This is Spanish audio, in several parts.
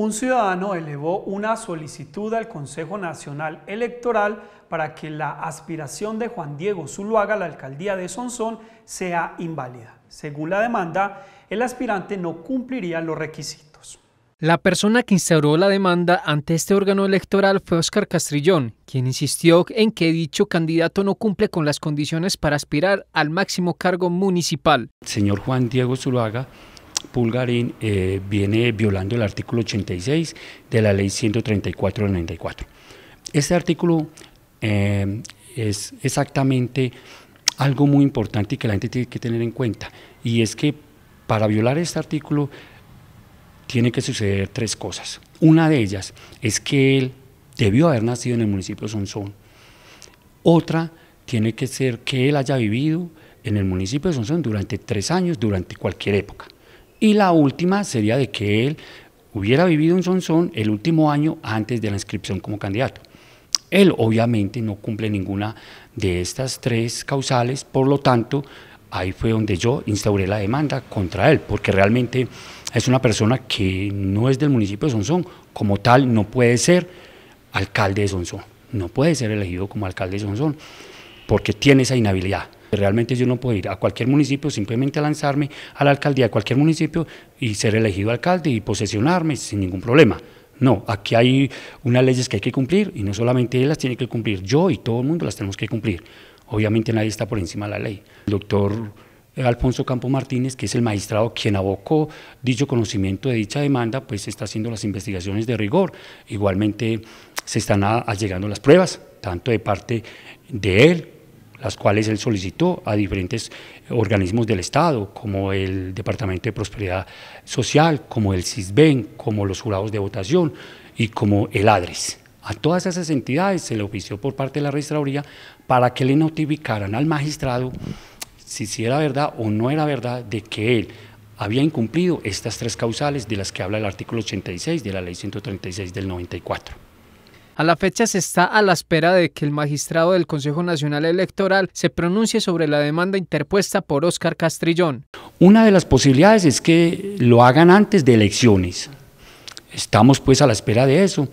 un ciudadano elevó una solicitud al Consejo Nacional Electoral para que la aspiración de Juan Diego Zuluaga a la alcaldía de Sonsón sea inválida. Según la demanda, el aspirante no cumpliría los requisitos. La persona que instauró la demanda ante este órgano electoral fue Óscar Castrillón, quien insistió en que dicho candidato no cumple con las condiciones para aspirar al máximo cargo municipal. Señor Juan Diego Zuluaga Pulgarín eh, viene violando el artículo 86 de la ley 134 del 94. Este artículo eh, es exactamente algo muy importante y que la gente tiene que tener en cuenta, y es que para violar este artículo tiene que suceder tres cosas. Una de ellas es que él debió haber nacido en el municipio de Sonsón. Otra tiene que ser que él haya vivido en el municipio de Sonsón durante tres años, durante cualquier época. Y la última sería de que él hubiera vivido en Sonsón el último año antes de la inscripción como candidato. Él obviamente no cumple ninguna de estas tres causales, por lo tanto, ahí fue donde yo instauré la demanda contra él, porque realmente es una persona que no es del municipio de Sonsón, como tal no puede ser alcalde de Sonsón, no puede ser elegido como alcalde de Sonsón, porque tiene esa inhabilidad. Realmente yo no puedo ir a cualquier municipio simplemente lanzarme a la alcaldía de cualquier municipio y ser elegido alcalde y posesionarme sin ningún problema. No, aquí hay unas leyes que hay que cumplir y no solamente él las tiene que cumplir, yo y todo el mundo las tenemos que cumplir. Obviamente nadie está por encima de la ley. El doctor Alfonso Campo Martínez, que es el magistrado quien abocó dicho conocimiento de dicha demanda, pues está haciendo las investigaciones de rigor. Igualmente se están allegando las pruebas, tanto de parte de él las cuales él solicitó a diferentes organismos del Estado, como el Departamento de Prosperidad Social, como el CISBEN, como los jurados de votación y como el ADRES. A todas esas entidades se le ofició por parte de la registraduría para que le notificaran al magistrado si, si era verdad o no era verdad de que él había incumplido estas tres causales de las que habla el artículo 86 de la ley 136 del 94. A la fecha se está a la espera de que el magistrado del Consejo Nacional Electoral se pronuncie sobre la demanda interpuesta por Óscar Castrillón. Una de las posibilidades es que lo hagan antes de elecciones. Estamos pues a la espera de eso.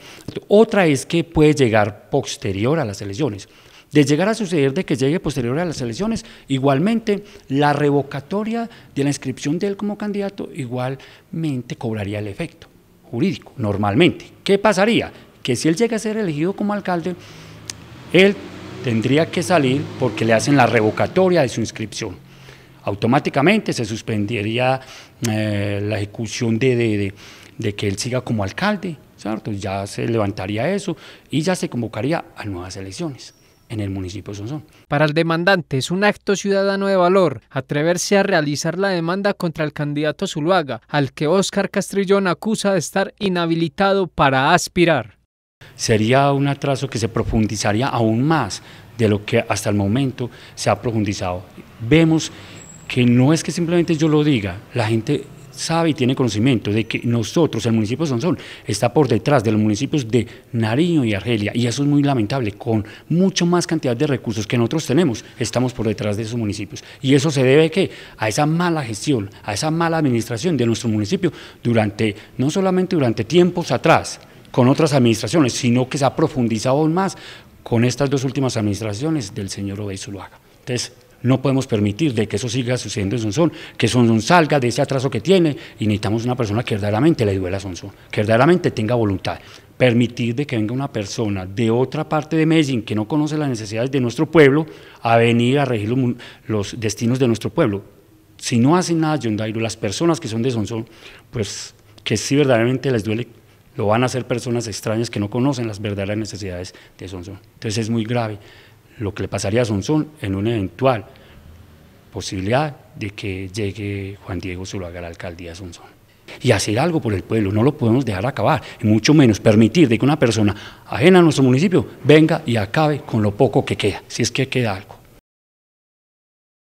Otra es que puede llegar posterior a las elecciones. De llegar a suceder de que llegue posterior a las elecciones, igualmente la revocatoria de la inscripción de él como candidato igualmente cobraría el efecto jurídico, normalmente. ¿Qué pasaría? que si él llega a ser elegido como alcalde, él tendría que salir porque le hacen la revocatoria de su inscripción. Automáticamente se suspendería eh, la ejecución de, que él siga como alcalde, ¿cierto? Ya se levantaría eso y ya se convocaría a nuevas elecciones en el municipio de Sonsón. Para el demandante es un acto ciudadano de valor atreverse a realizar la demanda contra el candidato Zuluaga, al que Óscar Castrillón acusa de estar inhabilitado para aspirar. Sería un atraso que se profundizaría aún más de lo que hasta el momento se ha profundizado. Vemos que no es que simplemente yo lo diga, la gente sabe y tiene conocimiento de que nosotros, el municipio de Sonsol, está por detrás de los municipios de Nariño y Argelia, y eso es muy lamentable, con mucho más cantidad de recursos que nosotros tenemos, estamos por detrás de esos municipios. Y eso se debe que a esa mala gestión, a esa mala administración de nuestro municipio durante, no solamente durante tiempos atrás, con otras administraciones, sino que se ha profundizado aún más con estas dos últimas administraciones del señor Obey Zuluaga. Entonces, no podemos permitir de que eso siga sucediendo en Sonsón, que Sonsón salga de ese atraso que tiene y necesitamos una persona que verdaderamente le duela a Sonsón, que verdaderamente tenga voluntad. Permitir de que venga una persona de otra parte de Medellín que no conoce las necesidades de nuestro pueblo a venir a regir los, destinos de nuestro pueblo. Si no hacen nada, John las personas que son de Sonsón, pues que sí verdaderamente les duele lo van a hacer personas extrañas que no conocen las verdaderas necesidades de Sonsón. Entonces es muy grave lo que le pasaría a Sonsón en una eventual posibilidad de que llegue Juan Diego Zuluaga a la alcaldía de Sonsón. Y hacer algo por el pueblo, no lo podemos dejar acabar, y mucho menos permitir de que una persona ajena a nuestro municipio venga y acabe con lo poco que queda, si es que queda algo.